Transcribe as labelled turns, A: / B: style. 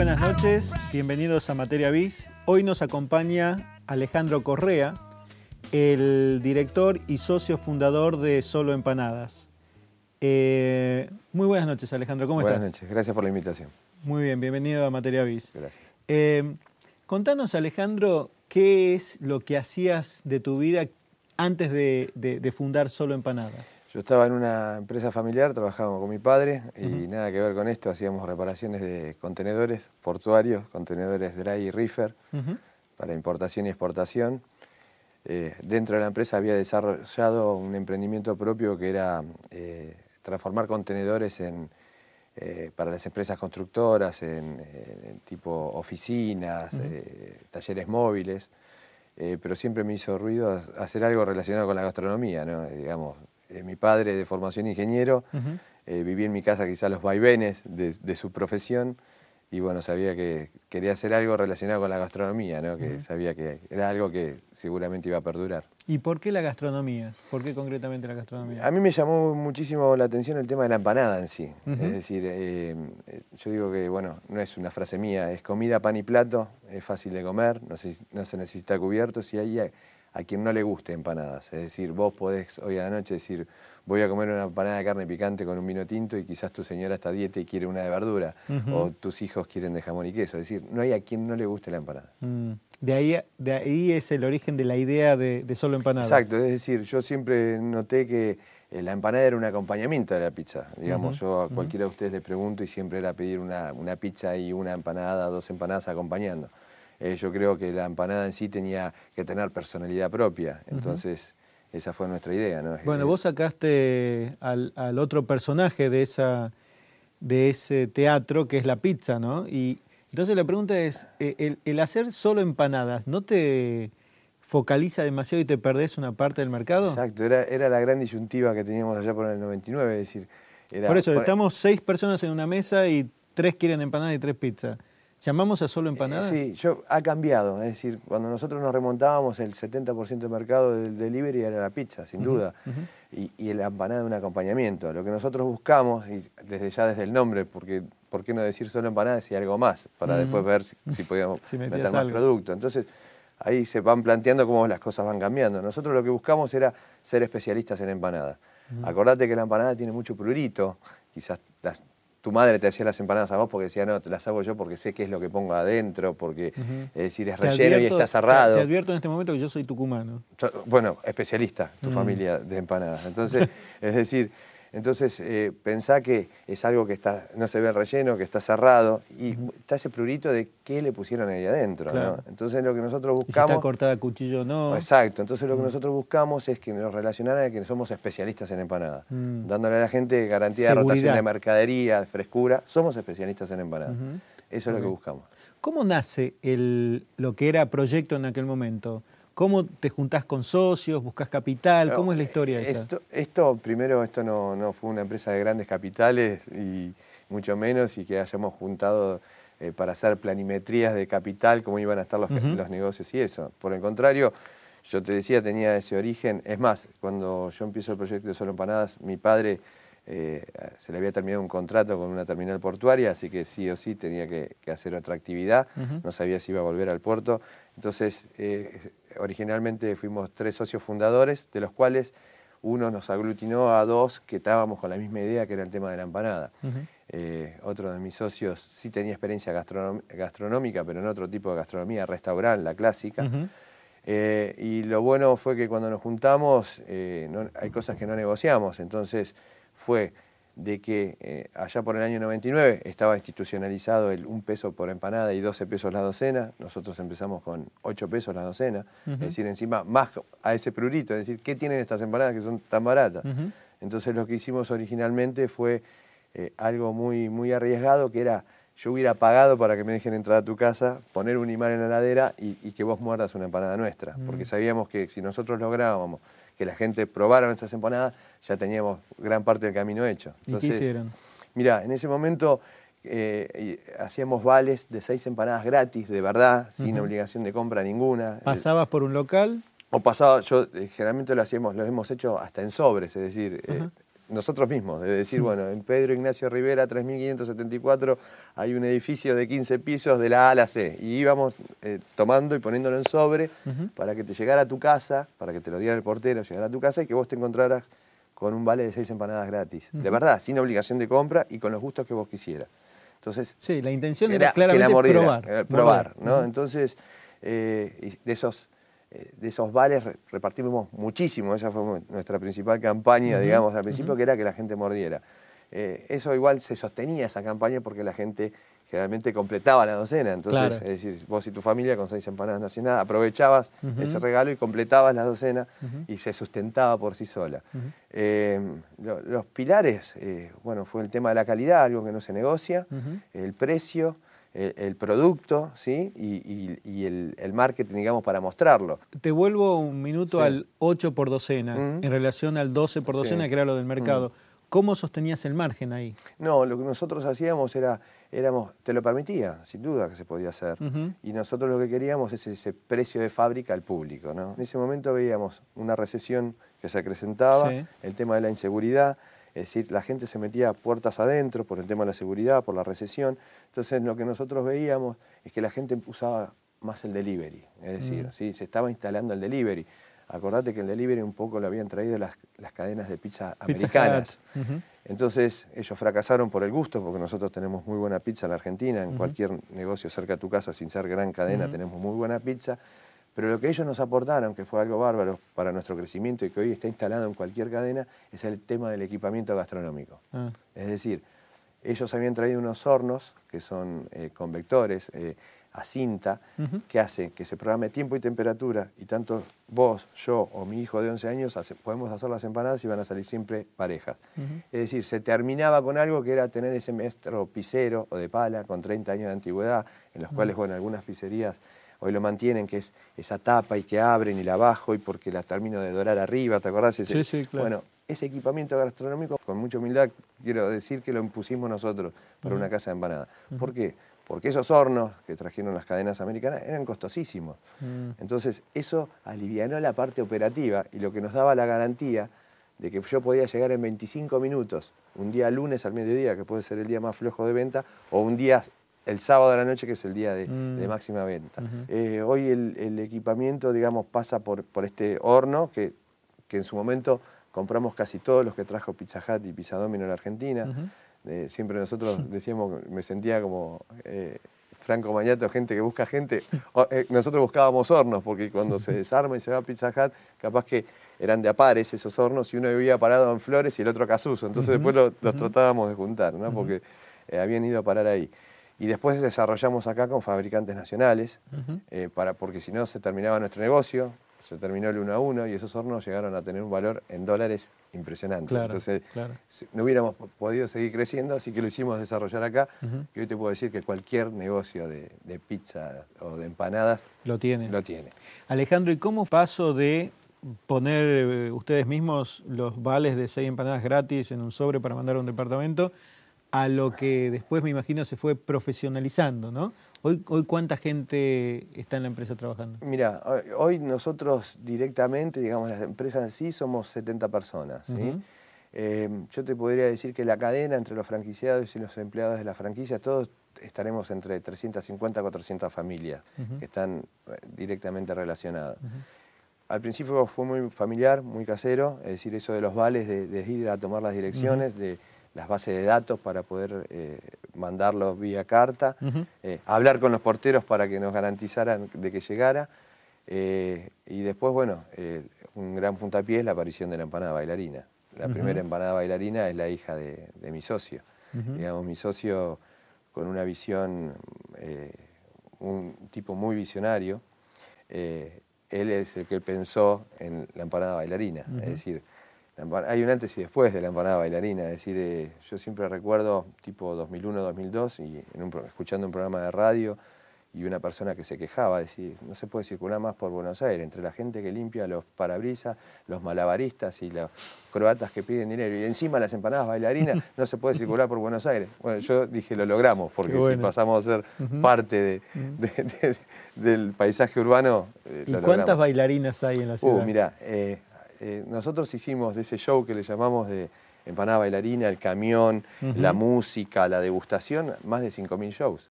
A: buenas noches, bienvenidos a Materia Bis. Hoy nos acompaña Alejandro Correa, el director y socio fundador de Solo Empanadas. Eh, muy buenas noches, Alejandro, ¿cómo estás? Buenas noches,
B: gracias por la invitación.
A: Muy bien, bienvenido a Materia Bis. Gracias. Eh, contanos, Alejandro, qué es lo que hacías de tu vida antes de fundar Solo Empanadas. Yo
B: estaba en una empresa familiar, trabajaba con mi padre y nada que ver con esto, hacíamos reparaciones de contenedores portuarios, contenedores dry y reefer para importación y exportación. Eh, dentro de la empresa había desarrollado un emprendimiento propio que era eh, transformar contenedores eh, para las empresas constructoras, en, tipo oficinas, talleres móviles, pero siempre me hizo ruido hacer algo relacionado con la gastronomía, ¿no? digamos, eh, mi padre de formación ingeniero, eh, vivía en mi casa quizás los vaivenes de, su profesión y bueno, sabía que quería hacer algo relacionado con la gastronomía, ¿no? que sabía que era algo que seguramente iba a perdurar.
A: ¿Y por qué la gastronomía? ¿Por qué concretamente la gastronomía? A mí me
B: llamó muchísimo la atención el tema de la empanada en sí. Es decir, eh, yo digo que, bueno, no es una frase mía, es comida, pan y plato, es fácil de comer, no no se necesita cubiertos y ahí a quien no le guste empanadas. Es decir, vos podés hoy a la noche decir, voy a comer una empanada de carne picante con un vino tinto y quizás tu señora está a dieta y quiere una de verdura, o tus hijos quieren de jamón y queso. Es decir, no hay a quien no le guste la empanada.
A: Mm. De, ahí, de ahí es el origen de la idea de, solo empanadas. Exacto,
B: es decir, yo siempre noté que eh, la empanada era un acompañamiento de la pizza. Digamos, yo a cualquiera de ustedes les pregunto y siempre era pedir una, una pizza y una empanada, dos empanadas acompañando. Eh, yo creo que la empanada en sí tenía que tener personalidad propia. Entonces, esa fue nuestra idea. Bueno,
A: vos sacaste al, otro personaje de, esa, de ese teatro, que es la pizza, ¿no? Y entonces la pregunta es, eh, el, hacer solo empanadas, ¿no te focaliza demasiado y te perdés una parte del mercado?
B: Exacto, era, la gran disyuntiva que teníamos allá por el 99, decir... por eso, estamos
A: seis personas en una mesa y tres quieren empanada y tres pizzas. ¿Llamamos a solo eh, empanadas?
B: sí, yo, ha cambiado. Es decir, cuando nosotros nos remontábamos, el 70% del mercado del delivery era la pizza, sin duda. y, la empanada un acompañamiento. Lo que nosotros buscamos, y desde ya desde el nombre, porque ¿por qué no decir solo empanadas y algo más? Para después ver si, podíamos meter más producto. Entonces, ahí se van planteando cómo las cosas van cambiando. Nosotros lo que buscamos era ser especialistas en empanadas. Acordate que la empanada tiene mucho prurito, quizás las tu madre te hacía las empanadas a vos porque decía, no, te las hago yo porque sé qué es lo que pongo adentro, porque es decir, es relleno y está cerrado. Te, advierto
A: en este momento que yo soy tucumano.
B: Bueno, especialista, tu mm. familia de empanadas. Entonces, es decir, entonces, eh, pensá que es algo que está, no se ve relleno, que está cerrado, y está ese prurito de qué le pusieron ahí adentro. ¿no? Entonces, lo que nosotros buscamos. Si está
A: cortada a cuchillo no.
B: Exacto. Entonces, lo que nosotros buscamos es que nos relacionaran a que somos especialistas en empanada,
A: dándole
B: a la gente garantía de rotación de mercadería, de frescura. Somos especialistas en empanada. Eso es lo que buscamos.
A: ¿Cómo nace lo que era proyecto en aquel momento? ¿Cómo te juntás con socios? ¿Buscas capital? ¿Cómo es la historia de Esto,
B: esto primero, esto no, fue una empresa de grandes capitales y mucho menos y que hayamos juntado eh, para hacer planimetrías de capital, cómo iban a estar los, los negocios y eso. Por el contrario, yo te decía, tenía ese origen. Es más, cuando yo empiezo el proyecto de Solo Empanadas, mi padre eh, se le había terminado un contrato con una terminal portuaria, así que sí o sí tenía que, hacer otra actividad, no sabía si iba a volver al puerto. Entonces, eh, originalmente fuimos tres socios fundadores, de los cuales uno nos aglutinó a dos que estábamos con la misma idea, que era el tema de la empanada. Eh, otro de mis socios sí tenía experiencia gastronómica, pero en otro tipo de gastronomía, restaurante, la clásica. y lo bueno fue que cuando nos juntamos, hay cosas que no negociamos, entonces fue de que eh, allá por el año 99 estaba institucionalizado el un peso por empanada y 12 pesos la docena, nosotros empezamos con 8 pesos la docena, es decir, encima más a ese prurito, es decir, ¿qué tienen estas empanadas que son tan baratas? Entonces lo que hicimos originalmente fue eh, algo muy, muy arriesgado que era yo hubiera pagado para que me dejen entrar a tu casa, poner un imán en la heladera y, que vos muerdas una empanada nuestra, porque sabíamos que si nosotros lográbamos que la gente probara nuestras empanadas, ya teníamos gran parte del camino hecho. Entonces, qué hicieron? Mira, en ese momento eh, hacíamos vales de seis empanadas gratis, de verdad, sin obligación de compra ninguna.
A: ¿Pasabas por un local?
B: O pasaba, yo eh, generalmente lo hacíamos, lo hemos hecho hasta en sobres, es decir, eh, nosotros mismos, de decir, mm. bueno, en Pedro Ignacio Rivera 3574 hay un edificio de 15 pisos de la A a la C. Y íbamos eh, tomando y poniéndolo en sobre para que te llegara a tu casa, para que te lo diera el portero, llegara a tu casa y que vos te encontraras con un vale de seis empanadas gratis. De verdad, sin obligación de compra y con los gustos que vos quisieras. Entonces, sí, la intención era, claramente probar. Probar, ¿no? Entonces, eh, de esos eh, de esos vales repartimos muchísimo, esa fue nuestra principal campaña, digamos, al principio, que era que la gente mordiera. Eh, eso igual se sostenía esa campaña porque la gente generalmente completaba la docena, entonces, es decir, vos y tu familia con seis empanadas no hacías nada, aprovechabas ese regalo y completabas la docena y se sustentaba por sí sola. Eh, los pilares, bueno, fue el tema de la calidad, algo que no se negocia, el precio, el, producto ¿sí? y, el, el, marketing, digamos, para mostrarlo.
A: Te vuelvo un minuto al 8 por docena, en relación al 12 por docena, que era lo del mercado. ¿Cómo sostenías el margen ahí?
B: No, lo que nosotros hacíamos era, éramos, te lo permitía, sin duda que se podía hacer. Y nosotros lo que queríamos es ese precio de fábrica al público. En ese momento veíamos una recesión que se acrecentaba, el tema de la inseguridad, es decir, la gente se metía puertas adentro por el tema de la seguridad, por la recesión. Entonces lo que nosotros veíamos es que la gente usaba más el delivery. Es decir, mm. se estaba instalando el delivery. Acordate que el delivery un poco lo habían traído las, cadenas de pizza, americanas. Entonces ellos fracasaron por el gusto, porque nosotros tenemos muy buena pizza en la Argentina, en cualquier negocio cerca de tu casa, sin ser gran cadena, tenemos muy buena pizza. Pero lo que ellos nos aportaron, que fue algo bárbaro para nuestro crecimiento y que hoy está instalado en cualquier cadena, es el tema del equipamiento gastronómico. Ah. Es decir, ellos habían traído unos hornos que son eh, convectores eh, a cinta, que hacen que se programe tiempo y temperatura, y tanto vos, yo o mi hijo de 11 años podemos hacer las empanadas y van a salir siempre parejas. Es decir, se terminaba con algo que era tener ese maestro pisero o de pala con 30 años de antigüedad, en los cuales, bueno, algunas pizzerías hoy lo mantienen, que es esa tapa y que abren y la bajo y porque la termino de dorar arriba, ¿te acordás? sí, sí, claro. Bueno, ese equipamiento gastronómico, con mucha humildad, quiero decir que lo impusimos nosotros para una casa de empanada. ¿Por qué? Porque esos hornos que trajeron las cadenas americanas eran costosísimos. Mm. Entonces, eso alivianó la parte operativa y lo que nos daba la garantía de que yo podía llegar en 25 minutos, un día lunes al mediodía, que puede ser el día más flojo de venta, o un día el sábado de la noche, que es el día de, mm. máxima venta. Eh, hoy el, equipamiento, digamos, pasa por, por este horno que, que, en su momento compramos casi todos los que trajo Pizza Hut y Pizza Domino en la Argentina. Eh, siempre nosotros decíamos, me sentía como... Eh, Franco Mañato, gente que busca gente. Nosotros buscábamos hornos, porque cuando se desarma y se va Pizza Hut, capaz que eran de apares esos hornos y uno vivía parado en Flores y el otro a Casuso. Entonces después los, tratábamos de juntar, ¿no? Porque habían ido a parar ahí. Y después desarrollamos acá con fabricantes nacionales, eh, para, porque si no se terminaba nuestro negocio, se terminó el uno a uno y esos hornos llegaron a tener un valor en dólares impresionante. Entonces, no hubiéramos podido seguir creciendo, así que lo hicimos desarrollar acá. Y hoy te puedo decir que cualquier negocio de, pizza o de empanadas
A: lo tiene. lo tiene. Alejandro, ¿y cómo paso de poner eh, ustedes mismos los vales de seis empanadas gratis en un sobre para mandar a un departamento a lo que después me imagino se fue profesionalizando, ¿no? Hoy, cuánta gente está en la empresa trabajando?
B: Mira, hoy nosotros directamente, digamos, las empresas en sí somos 70 personas, ¿sí? Em, yo te podría decir que la cadena entre los franquiciados y los empleados de las franquicias, todos estaremos entre 350 a 400 familias que están eh, directamente relacionadas. Al principio fue muy familiar, muy casero, es decir, eso de los vales, de, de ir a tomar las direcciones, de las bases de datos para poder eh, mandarlos vía carta, eh, hablar con los porteros para que nos garantizaran de que llegara. Eh, y después, bueno, un gran puntapié es la aparición de la empanada bailarina. La primera empanada bailarina es la hija de, mi socio. Digamos, mi socio con una visión, un tipo muy visionario, él es el que pensó en la empanada bailarina. Es decir, hay un antes y después de la empanada bailarina. Es decir, eh, yo siempre recuerdo tipo 2001, 2002, y escuchando un programa de radio y una persona que se quejaba, decir, no se puede circular más por Buenos Aires, entre la gente que limpia los parabrisas, los malabaristas y los croatas que piden dinero, y encima las empanadas bailarinas, no se puede circular por Buenos Aires. Bueno, yo dije, lo logramos, porque si pasamos a ser parte del paisaje urbano... Eh, ¿Y cuántas
A: bailarinas hay en la uh, ciudad? Uh, mira.
B: Eh, eh, nosotros hicimos de ese show que le llamamos de empanada bailarina, el camión, la música, la degustación, más de 5.000 shows.